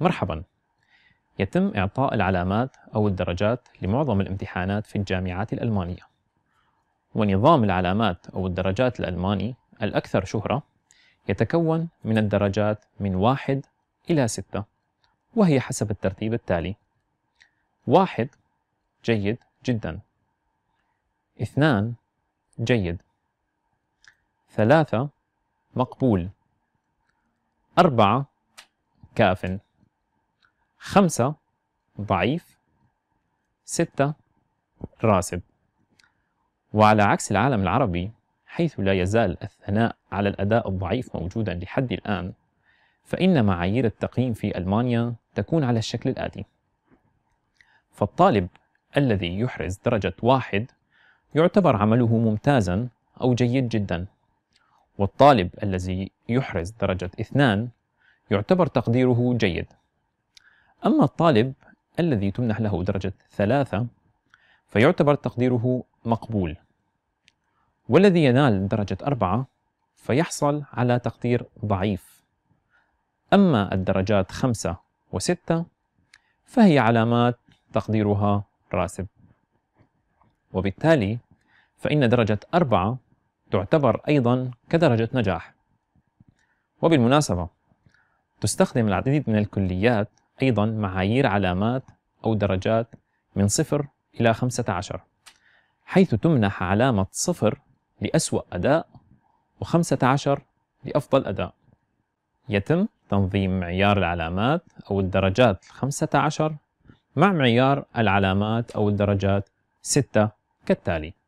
مرحبا يتم إعطاء العلامات أو الدرجات لمعظم الامتحانات في الجامعات الألمانية ونظام العلامات أو الدرجات الألماني الأكثر شهرة يتكون من الدرجات من واحد إلى ستة وهي حسب الترتيب التالي واحد جيد جدا اثنان جيد ثلاثة مقبول أربعة كاف خمسة ضعيف ستة راسب وعلى عكس العالم العربي حيث لا يزال الثناء على الأداء الضعيف موجودا لحد الآن فإن معايير التقييم في ألمانيا تكون على الشكل الآتي فالطالب الذي يحرز درجة واحد يعتبر عمله ممتازا أو جيد جدا والطالب الذي يحرز درجة اثنان يعتبر تقديره جيد أما الطالب الذي تمنح له درجة ثلاثة فيعتبر تقديره مقبول والذي ينال درجة أربعة فيحصل على تقدير ضعيف أما الدرجات خمسة وستة فهي علامات تقديرها راسب وبالتالي فإن درجة أربعة تعتبر أيضا كدرجة نجاح وبالمناسبة تستخدم العديد من الكليات أيضا معايير علامات أو درجات من صفر إلى خمسة عشر حيث تمنح علامة صفر لأسوأ أداء وخمسة عشر لأفضل أداء يتم تنظيم معيار العلامات أو الدرجات 15 عشر مع معيار العلامات أو الدرجات ستة كالتالي